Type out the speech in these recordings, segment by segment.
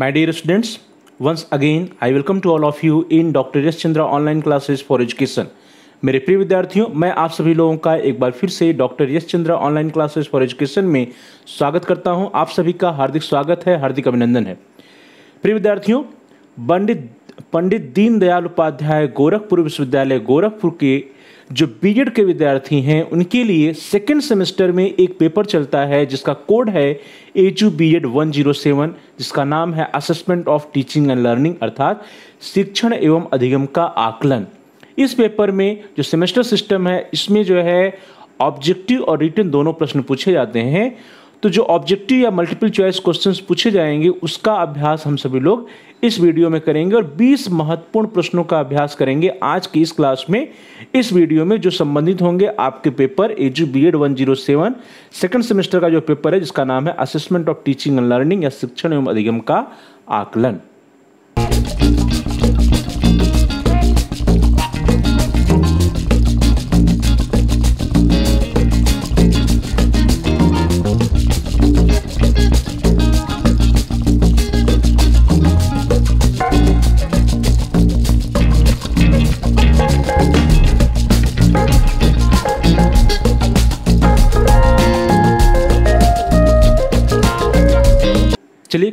My dear students once again I welcome to all of you in doctor Yash Chandra online classes for education मेरे प्रिय विद्यार्थियों मैं आप सभी लोगों का एक बार फिर से doctor Yash Chandra online classes for education में स्वागत करता हूँ आप सभी का हार्दिक स्वागत है हार्दिक अभिनंदन है प्रिय विद्यार्थियों पंडित पंडित दीनदयाल उपाध्याय गोरखपुर विश्वविद्यालय गोरखपुर के जो बी के विद्यार्थी हैं उनके लिए सेकेंड सेमेस्टर में एक पेपर चलता है जिसका कोड है A U B Ed one zero seven जिसका नाम है assessment of teaching and learning अर्थात शिक्षण एवं अधिगम का आकलन इस पेपर में जो सेमेस्टर सिस्टम है इसमें जो है ऑब्जेक्टिव और रिटर्न दोनों प्रश्न पूछे जाते हैं तो जो ऑब्जेक्टिव या मल्टीपल चॉइस क्वेश्चंस पूछे जाएंगे उसका अभ्यास हम सभी लोग इस वीडियो में करेंगे और 20 महत्वपूर्ण प्रश्नों का अभ्यास करेंगे आज की इस क्लास में इस वीडियो में जो संबंधित होंगे आपके paper edu B Ed one zero seven second semester का जो पेपर है जिसका नाम है assessment of teaching and learning या शिक्षण एवं अधिगम का आकलन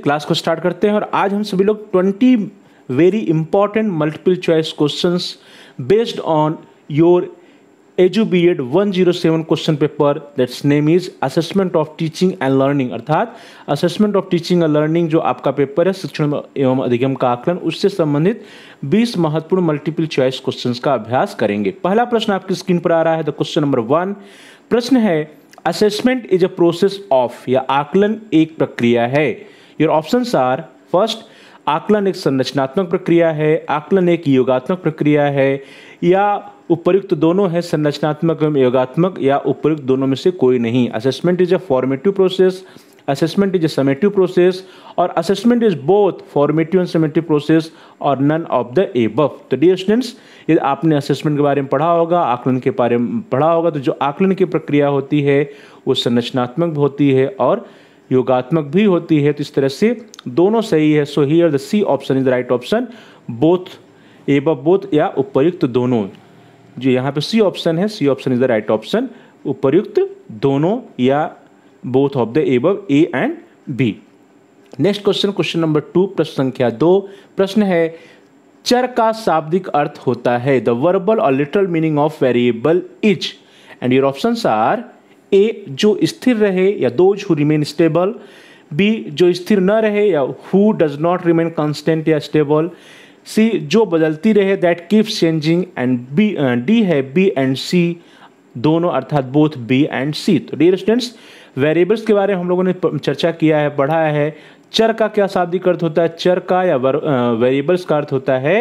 क्लास को स्टार्ट करते हैं और आज हम सभी लोग 20 very important multiple choice questions based on your edu B Ed 107 zero seven question paper that's name is assessment of teaching and learning अर्थात assessment of teaching and learning जो आपका पेपर है शिक्षण एवं अधिगम का आकलन उससे संबंधित 20 महत्वपूर्ण मल्टीपल चॉइस क्वेश्चंस का अभ्यास करेंगे पहला प्रश्न आपकी स्क्रीन पर आ रहा है द क्वेश्चन नंबर वन प्रश्न है assessment is a process of या आकलन एक प्रक्रिया है योर ऑप्शन आर फर्स्ट आकलन एक संरचनात्मक प्रक्रिया है आकलन एक योगात्मक प्रक्रिया है या उपयुक्त दोनों है संरचनात्मक एवं योगात्मक या उपर्युक्त दोनों में से कोई नहीं assessment is a formative process assessment is a summative process और assessment is both formative and summative process और नन ऑफ द एबव तो डियर स्टूडेंट्स यदि आपने असेसमेंट के बारे में पढ़ा होगा आकलन के बारे में पढ़ा होगा तो जो आकलन की प्रक्रिया होती है वो संरचनात्मक होती है और योगात्मक भी होती है तो इस तरह से दोनों सही है so here the C option is the right option both above both या उपयुक्त दोनों जो यहाँ पे सी ऑप्शन है C option is the right option उपयुक्त दोनों या both of the above A and B next question question number two प्रश्न संख्या दो प्रश्न है चर का शाब्दिक अर्थ होता है द वर्बल और literal meaning of variable is and your option are A जो स्थिर रहे या those who remain stable B जो स्थिर न रहे या who does not remain constant या स्टेबल सी जो बदलती रहे that keeps changing and B D है बी एंड सी दोनों अर्थात बोथ बी एंड सी तो डियर स्टूडेंट्स वेरिएबल्स के बारे में हम लोगों ने चर्चा किया है पढ़ा है चर का क्या शाब्दिक अर्थ होता है चर का या वेरिएबल्स का अर्थ होता है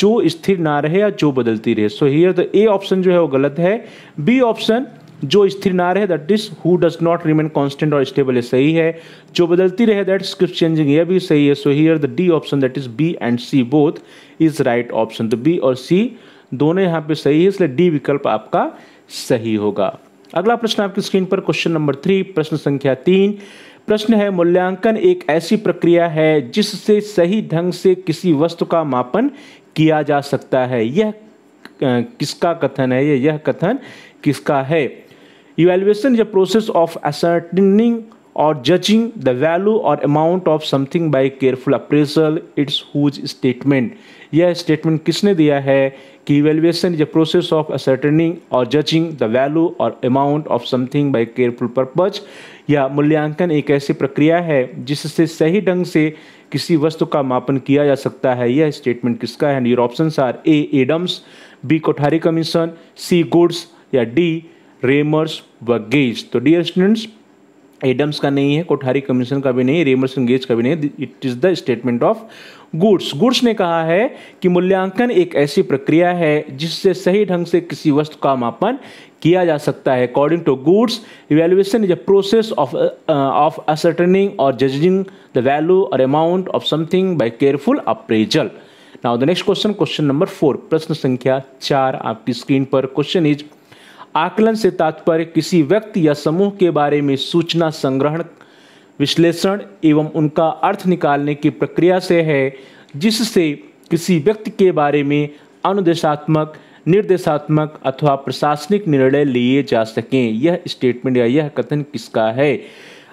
जो स्थिर ना रहे या जो बदलती रहे so here the A option जो है वो गलत है बी ऑप्शन जो स्थिर ना रहे that is who does not remain constant और स्टेबल है सही है जो बदलती रहे दैट स्क्रिप्ट चेंजिंग यह भी सही है so here the D option that is B and C both is right option तो बी और सी दोनों यहाँ पे सही है इसलिए डी विकल्प आपका सही होगा अगला प्रश्न आपकी स्क्रीन पर क्वेश्चन नंबर थ्री प्रश्न संख्या तीन प्रश्न है मूल्यांकन एक ऐसी प्रक्रिया है जिससे सही ढंग से किसी वस्तु का मापन किया जा सकता है यह किसका कथन है यह कथन किसका है evaluation is a process of ascertaining और जजिंग द वैल्यू और amount of something by careful appraisal it's whose statement यह स्टेटमेंट किसने दिया है कि evaluation is a process of ascertaining और जजिंग द वैल्यू और amount of something by careful purpose या मूल्यांकन एक ऐसी प्रक्रिया है जिससे सही ढंग से किसी वस्तु का मापन किया जा सकता है यह स्टेटमेंट किसका है your option are A Adams B Kothari commission C Goods या डी रेमर्स व गेज तो डियर स्टूडेंट्स एडम्स का नहीं है कोठारी कमीशन का भी नहीं रेमर्स एंड गेज का भी नहीं it is the statement of Goods Goods ने कहा है कि मूल्यांकन एक ऐसी प्रक्रिया है जिससे सही ढंग से किसी वस्तु का मापन किया जा सकता है according to Goods evaluation is a process of of ascertaining और जजिंग द वैल्यू और amount of something by careful appraisal now the next question question number four प्रश्न संख्या चार आपकी स्क्रीन पर क्वेश्चन इज आकलन से तात्पर्य किसी व्यक्ति या समूह के बारे में सूचना संग्रहण विश्लेषण एवं उनका अर्थ निकालने की प्रक्रिया से है जिससे किसी व्यक्ति के बारे में अनुदेशात्मक निर्देशात्मक अथवा प्रशासनिक निर्णय लिए जा सकें यह स्टेटमेंट या यह कथन किसका है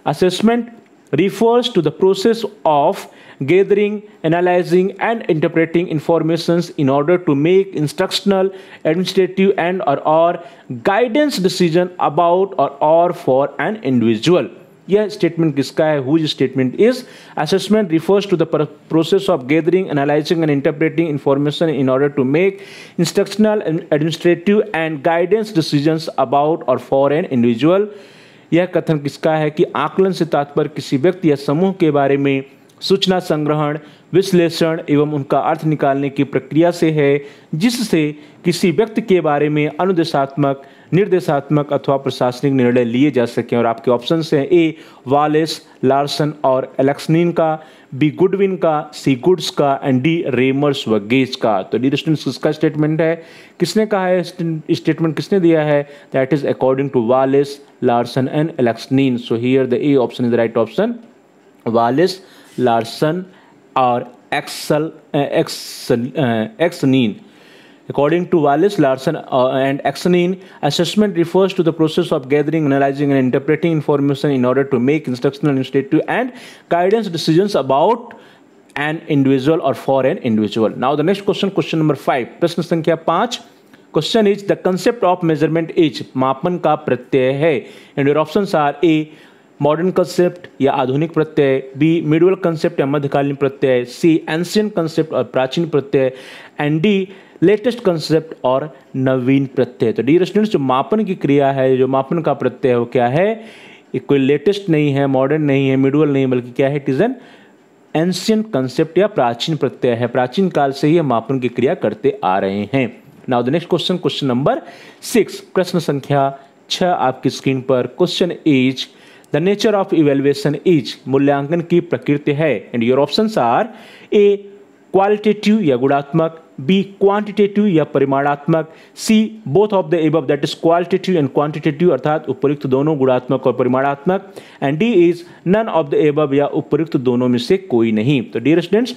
assessment refers to the process of gathering, analyzing, and interpreting informations in order to make instructional, administrative, and or, or guidance decision about or, or for an individual. यह स्टेटमेंट किसका है whose statement is assessment refers to the process of gathering analyzing and interpreting information in order to make instructional administrative and guidance decisions about और for an individual यह कथन किसका है कि आकलन से तात्पर्य किसी व्यक्ति या समूह के बारे में सूचना संग्रहण विश्लेषण एवं उनका अर्थ निकालने की प्रक्रिया से है जिससे किसी व्यक्ति के बारे में अनुदेशात्मक निर्देशात्मक अथवा प्रशासनिक निर्णय लिए जा सके और आपके ऑप्शन हैं ए वालेस लार्सन और एलेक्सनिन का बी गुडविन का सी गुड्स का एंड डी रेमर्स व गेज का तो डी स्टूडेंट्स किसका स्टेटमेंट है किसने कहा है स्टेटमेंट किसने दिया है that is according to Wallace Larsen and Elksnin so here the A option is the right option Wallace Larsen और Axel Axel Elksnin According to Wallace, Larson, uh, and Axenin, assessment refers to the process of gathering, analyzing, and interpreting information in order to make instructional, instructive, and guidance decisions about an individual or for an individual. Now, the next question, question number five. Question संख्या पाँच Question is the concept of measurement is मापन का प्रत्यय है And your options are A. Modern concept या आधुनिक प्रत्यय B medieval concept या मध्यकालीन प्रत्यय सी एंशियन कंसेप्ट और प्राचीन प्रत्यय एंड डी लेटेस्ट कंसेप्ट और नवीन प्रत्यय तो डी स्टूडेंट्स जो मापन की क्रिया है जो मापन का प्रत्यय वो क्या है ये कोई लेटेस्ट नहीं है मॉडर्न नहीं है मिडवल नहीं बल्कि क्या है it is an ancient concept या प्राचीन प्रत्यय है प्राचीन काल से ही मापन की क्रिया करते आ रहे हैं now the next question question number six प्रश्न संख्या छ आपकी स्क्रीन पर question is the nature of evaluation is मूल्यांकन की प्रकृति है and your option are A qualitative या गुणात्मक बी क्वांटिटेटिव या परिमाणात्मक C both of the above that is qualitative and quantitative अर्थात उपयुक्त दोनों गुणात्मक और परिमाणात्मक and D is none of the above या उपयुक्त दोनों में से कोई नहीं तो dear students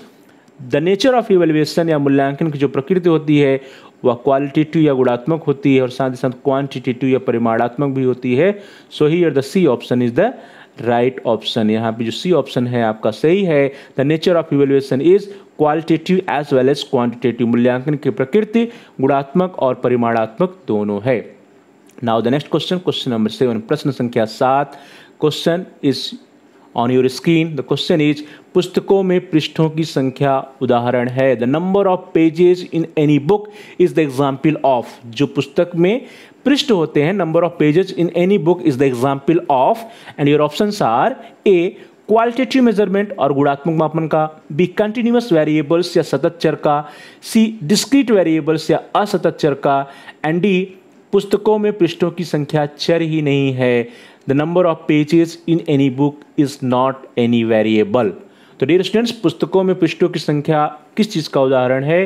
the nature of evaluation या मूल्यांकन की जो प्रकृति होती है वह क्वालिटेटिव या गुणात्मक होती है और साथ ही साथ क्वांटिटेटिव या परिमाणात्मक भी होती है so here the C option is the right option यहाँ पे जो सी ऑप्शन है आपका सही है the nature of evaluation is qualitative as well as quantitative मूल्यांकन की प्रकृति गुणात्मक और परिमाणात्मक दोनों है now the next question question number seven प्रश्न संख्या सात question is on your screen the question is पुस्तकों में पृष्ठों की संख्या उदाहरण है the number of pages in any book is the example of जो पुस्तक में पृष्ठ होते हैं number of pages in any book is the example of and your option are A qualitative measurement और गुणात्मक मापन का बी कंटिन्यूस वेरिएबल्स या सतत चर का सी डिस्क्रीट वेरिएबल्स या असतत चर का एंड डी पुस्तकों में पृष्ठों की संख्या चर ही नहीं है the number of pages in any book is not any variable तो डियर स्टूडेंट्स पुस्तकों में पृष्ठों की संख्या किस चीज़ का उदाहरण है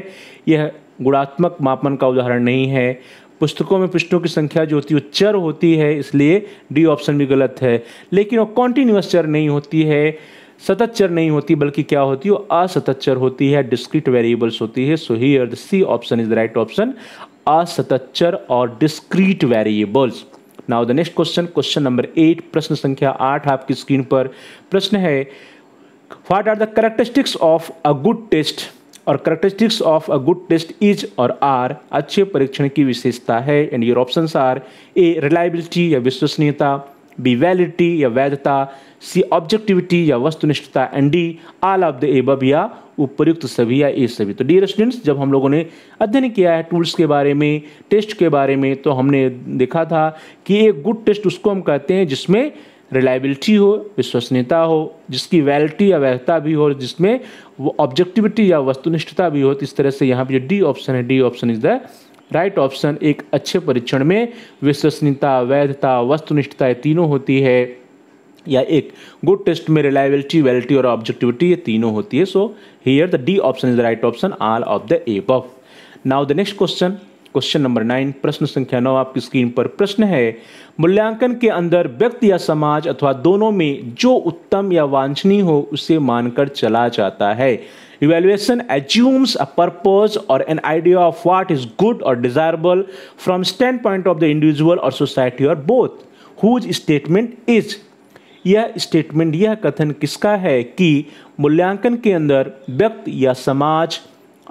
यह गुणात्मक मापन का उदाहरण नहीं है पुस्तकों में पृष्ठों की संख्या जो होती है वो चर होती है इसलिए डी ऑप्शन भी गलत है लेकिन वो कॉन्टिन्यूस चर नहीं होती है सतत चर नहीं होती बल्कि क्या होती है वो असतत चर होती है डिस्क्रिट वेरिएबल्स होती है so here C option is the right option असतत चर और discrete variables now the next question question number eight प्रश्न संख्या आठ आपकी स्क्रीन पर प्रश्न है what are the characteristics of a good test और characteristics of a good test is और आर अच्छे परीक्षण की विशेषता है and your option are A reliability या विश्वसनीयता बी वैलिडिटी या वैधता सी ऑब्जेक्टिविटी या वस्तुनिष्ठता and D all of the above या उपयुक्त सभी या ए सभी तो डियर स्टूडेंट्स जब हम लोगों ने अध्ययन किया है टूल्स के बारे में टेस्ट के बारे में तो हमने देखा था कि एक गुड टेस्ट उसको हम कहते हैं जिसमें रिलायबिलिटी हो विश्वसनीयता हो जिसकी वैलिटी या वैधता भी हो जिसमें वो ऑब्जेक्टिविटी या वस्तुनिष्ठता भी हो तो इस तरह से यहाँ पर जो डी ऑप्शन है D option is the right option एक अच्छे परीक्षण में विश्वसनीयता वैधता वस्तुनिष्ठता तीनों होती है या एक गुड टेस्ट में रिलायबिलिटी वेलिटी और ऑब्जेक्टिविटी ये तीनों होती है so here the D option is the right option all of the above now the next question question number nine प्रश्न संख्या नौ आपकी स्क्रीन पर प्रश्न है मूल्यांकन के अंदर व्यक्ति या समाज अथवा दोनों में जो उत्तम या वांछनीय हो उसे मानकर चला जाता है Evaluation assumes a purpose or an idea of what is good or desirable from standpoint of the individual or society or both, whose statement is. यह स्टेटमेंट यह कथन किसका है कि मूल्यांकन के अंदर व्यक्ति या समाज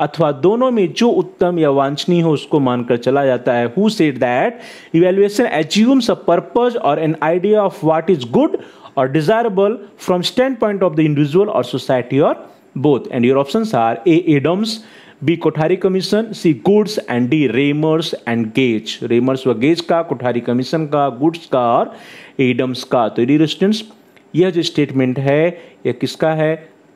अथवा दोनों में जो उत्तम या वांछनीय हो उसको मानकर चला जाता है who said that evaluation assumes a purpose और an idea of what is good और desirable from standpoint of the individual और सोसाइटी और both and your options are A. Adams, B. Kothari Commission, C. Goods and D. Reimers and Gage. Reimers व gage ka kothari commission ka goods ka or adams ka to dear students यह जो statement है यह किसका है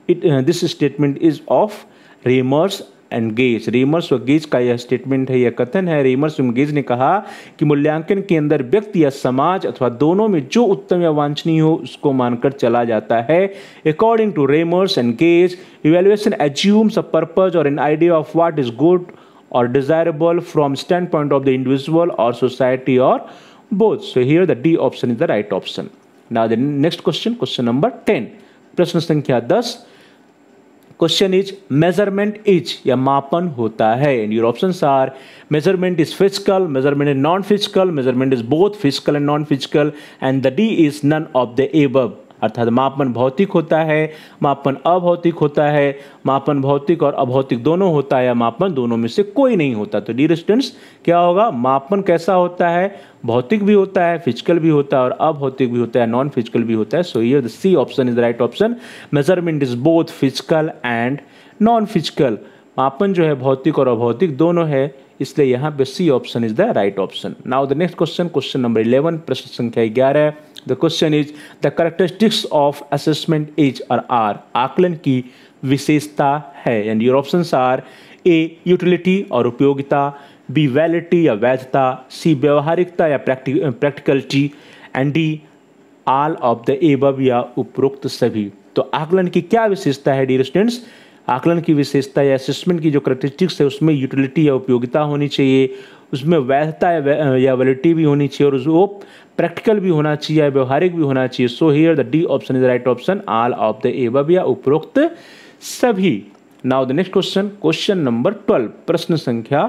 it this statement is of Remmers and Gage Remmers और का यह स्टेटमेंट है यह कथन है रीमर्स और ने कहा कि मूल्यांकन के अंदर व्यक्ति या समाज अथवा दोनों में जो उत्तम या वांछनीय हो उसको मानकर चला जाता है according to Remmers and Gage evaluation assumes a purpose और an idea of what is good or desirable from standpoint of the individual or society or both so here the d option is the right option now the next question question number 10 प्रश्न संख्या दस question is measurement is या मापन होता है and your option are measurement is physical measurement is non physical measurement is both physical and non physical and the D is none of the above अर्थात मापन भौतिक होता है मापन अभौतिक होता है मापन भौतिक और अभौतिक दोनों होता है या मापन दोनों में से कोई नहीं होता तो डी स्टूडेंट्स क्या होगा मापन कैसा होता है भौतिक भी होता है फिजिकल भी होता है और अभौतिक भी होता है नॉन फिजिकल भी होता है सो ये C option is right option measurement is both physical and non physical मापन जो है भौतिक और अभौतिक दोनों है इसलिए यहाँ पे C option is the right option now the next question question number eleven प्रश्न संख्या ग्यारह the question is the characteristics of assessment is और आर आकलन की विशेषता है and your option are A utility और उपयोगिता बी वैलिटी या वैधता सी व्यवहारिकता या practicality and D all of the above या उपरोक्त सभी तो आकलन की क्या विशेषता है डी स्टूडेंट्स आकलन की विशेषता या असेसमेंट की जो करेक्टरिस्टिक्स है उसमें यूटिलिटी या उपयोगिता होनी चाहिए उसमें वैधता या वैलिटी भी होनी चाहिए और वो प्रैक्टिकल भी होना चाहिए या व्यवहारिक भी होना चाहिए so here the D option is right option all of the above या उपरोक्त सभी now the next question question number twelve प्रश्न संख्या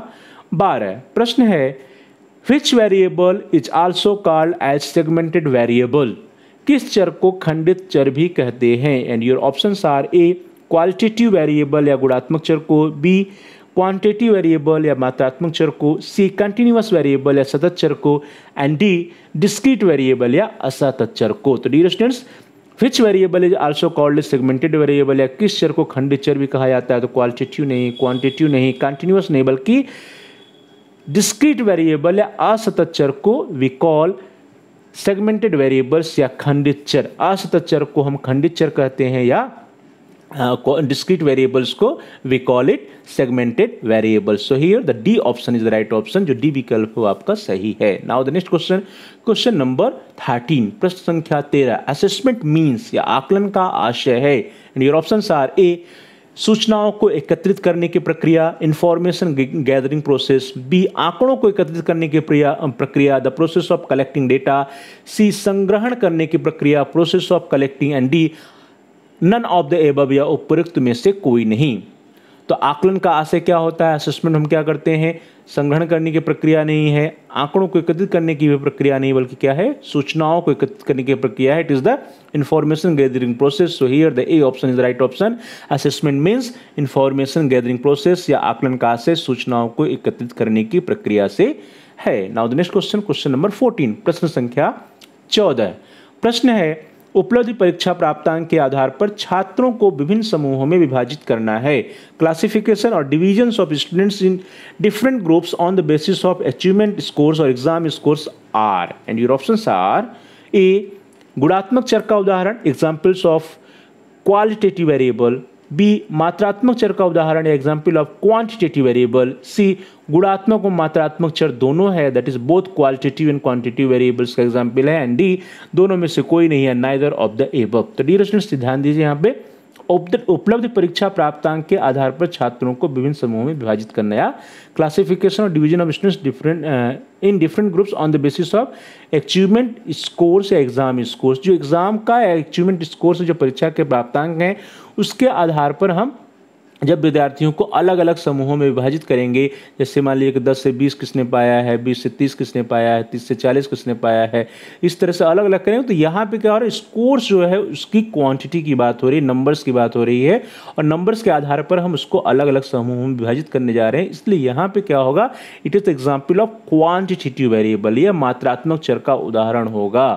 बारह प्रश्न है which variable is also called as segmented variable किस चर को खंडित चर भी कहते हैं and your option are A qualitative variable या गुणात्मक चर को बी क्वांटिटी वेरिएबल या मात्रात्मक चर को सी कंटिन्यूस वेरिएबल या सतत चर को एंड डी डिस्क्रीट वेरिएबल या असतत चर को तो dear students which variable is also called segmented variable या किस चर को खंडित चर भी कहा जाता है तो क्वालिटेटिव नहीं क्वांटिटिव नहीं कंटिन्यूस नहीं बल्कि डिस्क्रीट वेरिएबल या असतत चर को वी कॉल सेगमेंटेड वेरिएबल्स या खंडित चर असतत चर को हम खंडित चर कहते हैं या डिस्क्रीट uh, वेरिएबल्स को we call it segmented variables so here the D option is the right option जो डी विकल्प है आपका सही है now the next question question number thirteen प्रश्न संख्या तेरह असेसमेंट मीन्स या आकलन का आशय है and your option are A सूचनाओं को एकत्रित करने की प्रक्रिया इंफॉर्मेशन गैदरिंग प्रोसेस बी आंकड़ों को एकत्रित करने की प्रक्रिया the process of collecting data C संग्रहण करने की प्रक्रिया process of collecting and D none of the above या उपरुक्त में से कोई नहीं तो आकलन का आशय क्या होता है असेसमेंट हम क्या करते हैं संग्रहण करने की प्रक्रिया नहीं है आंकड़ों को एकत्रित करने की भी प्रक्रिया नहीं बल्कि क्या है सूचनाओं को एकत्रित करने की प्रक्रिया है it is the information gathering process so here the A option is the right option assessment means information gathering process या आकलन का आशय सूचनाओं को एकत्रित करने की प्रक्रिया से है now the next question question number fourteen प्रश्न संख्या चौदह प्रश्न है उपलब्ध परीक्षा प्राप्तांक के आधार पर छात्रों को विभिन्न समूहों में विभाजित करना है क्लासिफिकेशन और divisions of students in different groups on the basis of achievement scores और exam scores are and your option are A गुणात्मक चर का उदाहरण examples of qualitative variable B मात्रात्मक चर का उदाहरण है example of quantitative variable C गुणात्मक और मात्रात्मक चर दोनों है that is both qualitative and quantitative variables का एग्जाम्पल है एंड डी दोनों में से कोई नहीं है नाइदर ऑफ द एब तो डी ध्यान दीजिए यहाँ पे उपलब्ध परीक्षा प्राप्तांक के आधार पर छात्रों को विभिन्न समूहों में विभाजित करने या क्लासिफिकेशन और division of students different in different groups on the basis of achievement scores या एग्जाम स्कोर्स जो एग्जाम का अचीवमेंट स्कोर्स जो परीक्षा के प्राप्तांक हैं उसके आधार पर हम जब विद्यार्थियों को अलग अलग समूहों में विभाजित करेंगे जैसे मान लीजिए कि 10 से 20 किसने पाया है 20 से 30 किसने पाया है 30 से 40 किसने पाया है इस तरह से अलग अलग करेंगे तो यहाँ पे क्या हो रहा है स्कोर्स जो है उसकी क्वांटिटी की बात हो रही है नंबर्स की बात हो रही है और नंबर्स के आधार पर हम उसको अलग अलग समूहों में विभाजित करने जा रहे हैं इसलिए यहाँ पर क्या होगा it is example of quantitative variable यह मात्रात्मक चर का उदाहरण होगा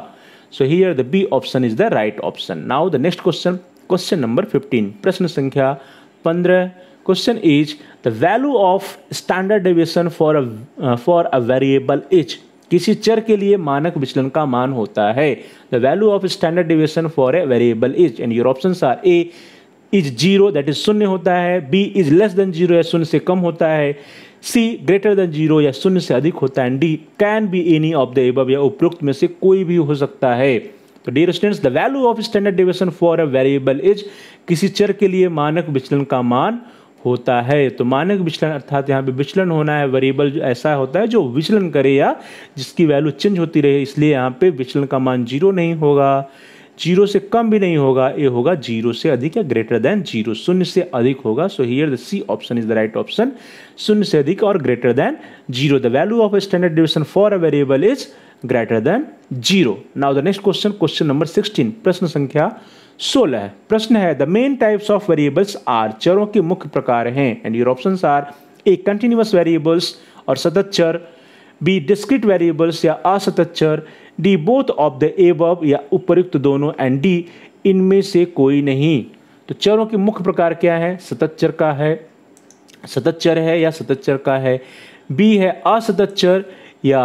so here the B option is the right option now the next question question number fifteen प्रश्न संख्या पंद्रह question is the value of standard deviation for for a variable each किसी चर के लिए मानक विचलन का मान होता है the value of standard deviation for a variable is and your option are A is zero that is शून्य होता है B is less than zero या शून्य से कम होता है सी ग्रेटर देन जीरो या शून्य से अधिक होता है and D can be any of the above या उपरोक्त में से कोई भी हो सकता है तो dear students the value of standard deviation for a variable is किसी चर के लिए मानक विचलन का मान होता है तो मानक विचलन अर्थात यहाँ पे विचलन होना है वेरिएबल जो ऐसा होता है जो विचलन करे या जिसकी वैल्यू चेंज होती रहे इसलिए यहाँ पे विचलन का मान जीरो नहीं होगा जीरो से कम भी नहीं होगा ये होगा जीरो से अधिक या ग्रेटर देन जीरो शून्य से अधिक होगा so here the C option is the right option शून्य से अधिक और greater than zero the value of standard division for a variable is greater than zero now the next question question number sixteen प्रश्न संख्या सोलह प्रश्न है the main types of variables are चरों के मुख्य प्रकार हैं and your option are A continuous variables और सतत चर बी डिस्क्रिट वेरिएबल्स या असतत चर D both of the above या उपरुक्त दोनों एंड डी इनमें से कोई नहीं तो चरों के मुख्य प्रकार क्या है सतत चर का है सतत चर है या सतत चर का है बी है असतत चर या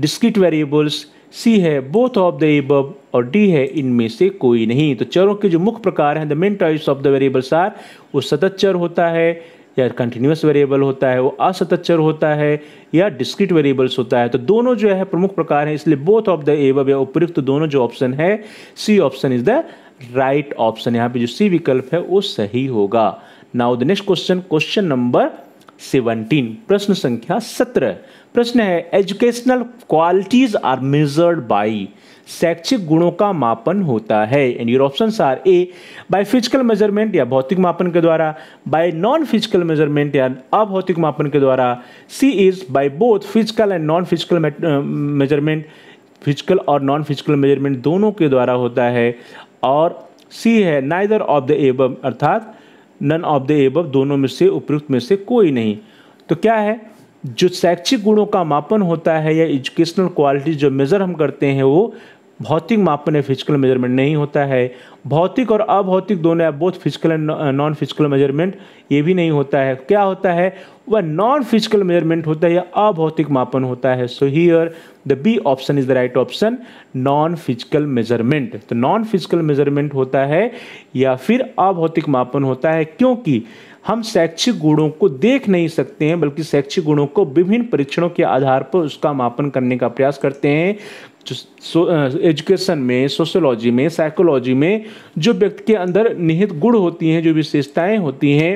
डिस्क्रिट वेरिएबल्स सी है बोथ ऑफ द एबब और डी है इनमें से कोई नहीं तो चरों के जो मुख्य प्रकार हैं the main types of the variables are वो सतत चर होता है या कंटिन्यूस वेरिएबल होता है वो असतत चर होता है या डिस्क्रिट वेरिएबल्स होता है तो दोनों जो है प्रमुख प्रकार हैं इसलिए बोथ ऑफ द एबब या उपयुक्त तो दोनों जो ऑप्शन है C option is the right option यहाँ पे जो सी विकल्प है वो सही होगा now the next question question number seventeen प्रश्न संख्या सत्रह प्रश्न है educational qualities are measured by शैक्षिक गुणों का मापन होता है and your option are A by physical measurement या भौतिक मापन के द्वारा बाय नॉन फिजिकल मेजरमेंट या अभौतिक मापन के द्वारा C is by both physical and non physical measurement physical और नॉन फिजिकल मेजरमेंट दोनों के द्वारा होता है और सी है नाइदर ऑफ द एब अर्थात नन ऑफ द एब दोनों में से उपयुक्त में से कोई नहीं तो क्या है जो शैक्षिक गुणों का मापन होता है या एजुकेशनल क्वालिटी जो मेज़र हम करते हैं वो भौतिक मापन है फिजिकल मेजरमेंट नहीं होता है भौतिक और अभौतिक दोनों है both physical and non physical measurement ये भी नहीं होता है क्या होता है वह नॉन फिजिकल मेजरमेंट होता है या अभौतिक मापन होता है so here the B option is the right option non physical measurement तो नॉन फिजिकल मेजरमेंट होता है या फिर अभौतिक मापन होता है क्योंकि हम शैक्षिक गुणों को देख नहीं सकते हैं बल्कि शैक्षिक गुणों को विभिन्न परीक्षणों के आधार पर उसका मापन करने का प्रयास करते हैं एजुकेशन में सोशोलॉजी में साइकोलॉजी में जो व्यक्ति के अंदर निहित गुण होती हैं जो विशेषताएं होती हैं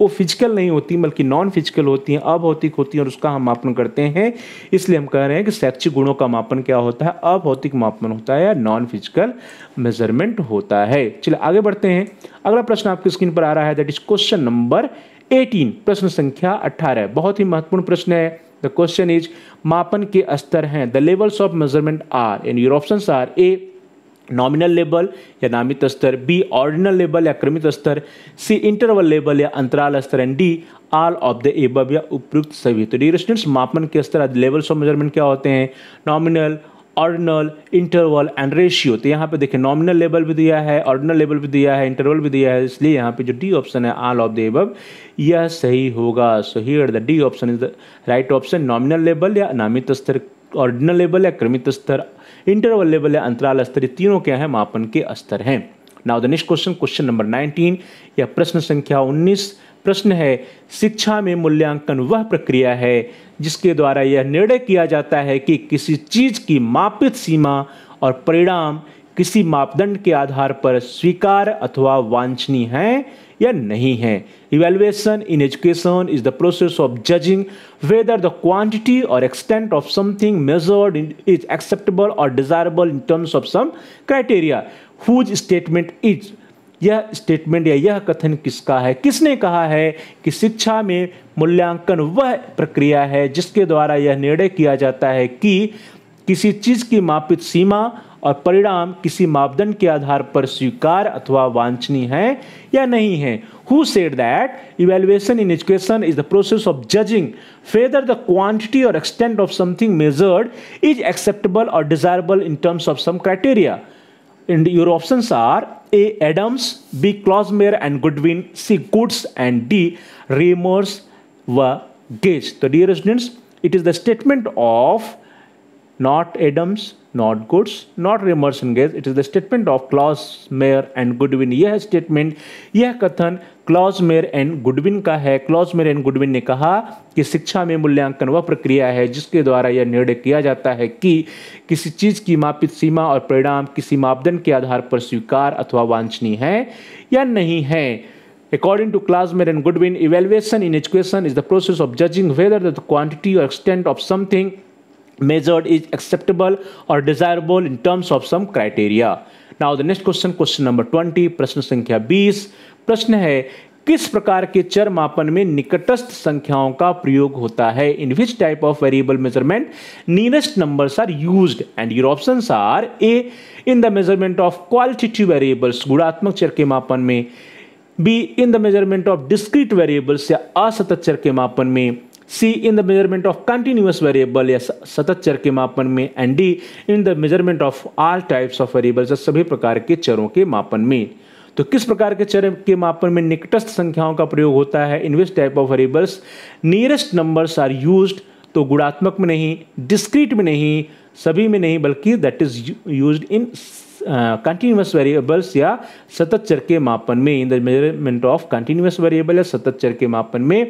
वो फिजिकल नहीं होती बल्कि नॉन फिजिकल होती हैं अभौतिक होती हैं और उसका हम मापन करते हैं इसलिए हम कह रहे हैं कि शैक्षिक गुणों का मापन क्या होता है अभौतिक मापन होता है या नॉन फिजिकल मेजरमेंट होता है चलिए आगे बढ़ते हैं अगला प्रश्न आपकी स्क्रीन पर आ रहा है that is question number eighteen प्रश्न संख्या अट्ठारह बहुत ही महत्वपूर्ण प्रश्न है द क्वेश्चन इज मापन के स्तर हैं the levels of measurement are and your option are A nominal लेबल या नामित स्तर बी ऑर्डिनल लेबल या क्रमित स्तर सी इंटरवल लेबल या अंतराल स्तर and D all of the above या उपयुक्त सभी तो डियर स्टूडेंट्स मापन के स्तर लेवल्स ऑफ मेजरमेंट क्या होते हैं nominal ordinal interval and ratio तो यहाँ पे देखिए नॉमिनल लेवल भी दिया है ऑर्डिनल लेवल भी दिया है इंटरवल भी दिया है इसलिए यहाँ पे जो डी ऑप्शन है आल ऑफ द एबव यह सही होगा so here the D option is the right option nominal level या नामित स्तर ऑर्डिनल लेवल या क्रमित स्तर इंटरवल लेवल या अंतराल स्तर तीनों क्या है मापन के स्तर हैं now the next question question number 19 या प्रश्न संख्या 19 प्रश्न है शिक्षा में मूल्यांकन वह प्रक्रिया है जिसके द्वारा यह निर्णय किया जाता है कि किसी चीज की मापित सीमा और परिणाम किसी मापदंड के आधार पर स्वीकार अथवा वांछनीय हैं या नहीं है evaluation in education is the process of judging whether the quantity और extent of something measured is acceptable और desirable in terms of some criteria whose statement is यह स्टेटमेंट या यह कथन किसका है किसने कहा है कि शिक्षा में मूल्यांकन वह प्रक्रिया है जिसके द्वारा यह निर्णय किया जाता है कि किसी चीज़ की मापित सीमा और परिणाम किसी मापदंड के आधार पर स्वीकार अथवा वांछनीय है या नहीं है who said that evaluation in education is the process of judging whether the quantity और extent of something measured is acceptable और desirable in terms of some criteria and your option are A Adams B Klausmeier and Goodwin C Goods and D Remmers व Gage तो dear students it is the statement of not Adams not goods, not reimbursement gas. It is the statement of Klaus Mayer and Goodwin यह statement यह कथन clause mayor and Goodwin का है clause mayor and Goodwin ने कहा कि शिक्षा में मूल्यांकन वह प्रक्रिया है जिसके द्वारा यह निर्णय किया जाता है कि किसी चीज़ की मापित सीमा और परिणाम किसी मापदंड के आधार पर स्वीकार अथवा वांछनीय है या नहीं है According to Klasmer and Goodwin, evaluation in education is the process of judging whether the quantity or extent of something measured is acceptable or desirable in terms of some criteria. Now the next question, question number 20, प्रश्न संख्या 20. प्रश्न है किस प्रकार के चर मापन में निकटस्थ संख्याओं का प्रयोग होता है in which type of variable measurement nearest numbers are used and your options are A in the measurement of qualitative variables गुणात्मक चर के मापन में B in the measurement of discrete variables या असतत चर के मापन में C in the measurement of continuous variable या सतत चर के मापन में and D in the measurement of all types of variables या सभी प्रकार के चरों के मापन में तो किस प्रकार के चर के मापन में निकटस्थ संख्याओं का प्रयोग होता है in which type of variables nearest numbers are use तो गुणात्मक में नहीं डिस्क्रीट में नहीं सभी में नहीं बल्कि that is use in continuous variables या सतत चर के मापन में in the measurement of continuous variable या सतत चर के मापन में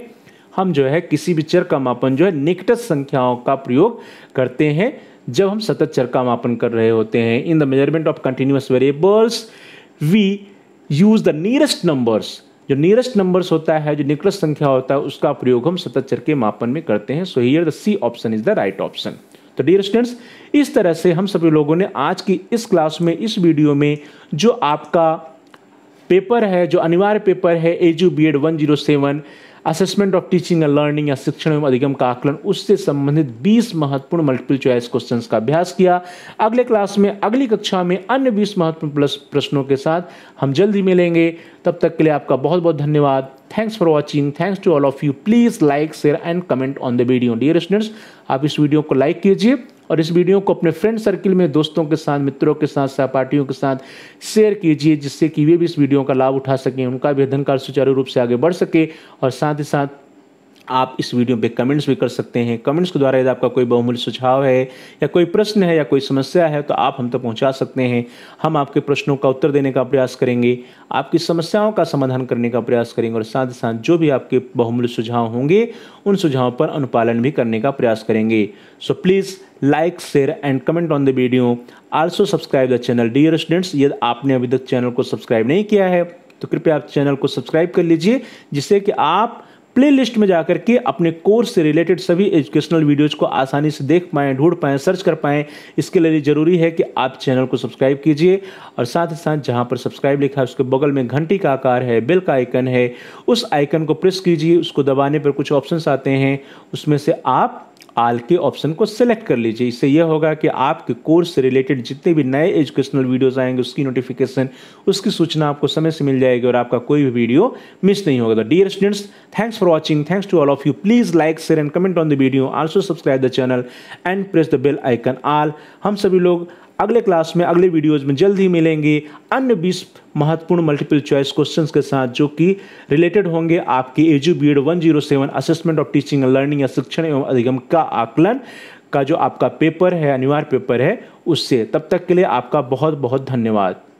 हम जो है किसी भी चर का मापन जो है निकट संख्याओं का प्रयोग करते हैं जब हम सतत चर का मापन कर रहे होते हैं in the measurement of continuous variables we use the nearest numbers जो नियरेस्ट नंबर्स होता है जो निकट संख्या होता है उसका प्रयोग हम सतत चर के मापन में करते हैं so here the C option is the right option तो डियर स्टूडेंट्स इस तरह से हम सभी लोगों ने आज की इस क्लास में इस वीडियो में जो आपका पेपर है जो अनिवार्य पेपर है edu B Ed one zero seven assessment of teaching and learning या शिक्षण एवं अधिगम का आकलन उससे संबंधित 20 महत्वपूर्ण मल्टीपल चॉइस क्वेश्चन का अभ्यास किया अगले क्लास में अगली कक्षा में अन्य 20 महत्वपूर्ण प्रश्नों के साथ हम जल्दी मिलेंगे तब तक के लिए आपका बहुत बहुत धन्यवाद thanks for watching thanks to all of you please like share and comment on the video dear students आप इस वीडियो को लाइक कीजिए और इस वीडियो को अपने फ्रेंड सर्किल में दोस्तों के साथ मित्रों के साथ सहपाठियों के साथ शेयर कीजिए जिससे कि वे भी इस वीडियो का लाभ उठा सकें उनका भी अध्ययन कार्य सुचारू रूप से आगे बढ़ सके और साथ ही साथ आप इस वीडियो पे कमेंट्स भी कर सकते हैं कमेंट्स के द्वारा यदि आपका कोई बहुमूल्य सुझाव है या कोई प्रश्न है या कोई समस्या है तो आप हम तक तो पहुंचा सकते हैं हम आपके प्रश्नों का उत्तर देने का प्रयास करेंगे आपकी समस्याओं का समाधान करने का प्रयास करेंगे और साथ ही साथ जो भी आपके बहुमूल्य सुझाव होंगे उन सुझावों पर अनुपालन भी करने का प्रयास करेंगे so please like share and comment on the video also subscribe the channel dear students यदि आपने अभी तक चैनल को सब्सक्राइब नहीं किया है तो कृपया आप चैनल को सब्सक्राइब कर लीजिए जिससे कि आप प्ले लिस्ट में जाकर के अपने कोर्स से रिलेटेड सभी एजुकेशनल वीडियोज को आसानी से देख पाएँ ढूंढ पाएँ सर्च कर पाएँ इसके लिए ज़रूरी है कि आप चैनल को सब्सक्राइब कीजिए और साथ ही साथ जहाँ पर सब्सक्राइब लिखा है उसके बगल में घंटी का आकार है बेल का आइकन है उस आइकन को प्रेस कीजिए उसको दबाने पर कुछ ऑप्शंस आते हैं उसमें से आप आल के ऑप्शन को सिलेक्ट कर लीजिए इससे यह होगा कि आपके कोर्स से रिलेटेड जितने भी नए एजुकेशनल वीडियोस आएंगे उसकी नोटिफिकेशन उसकी सूचना आपको समय से मिल जाएगी और आपका कोई भी वीडियो मिस नहीं होगा तो dear students thanks for watching thanks to all of you please like share and comment on the video also subscribe the channel and press the bell icon all हम सभी लोग अगले क्लास में अगले videos में जल्द ही मिलेंगे अन्य बीस महत्वपूर्ण मल्टीपल चॉइस क्वेश्चंस के साथ जो कि रिलेटेड होंगे आपके edu B Ed one zero seven assessment of teaching and learning या शिक्षण एवं अधिगम का आकलन का जो आपका पेपर है अनिवार्य पेपर है उससे तब तक के लिए आपका बहुत बहुत धन्यवाद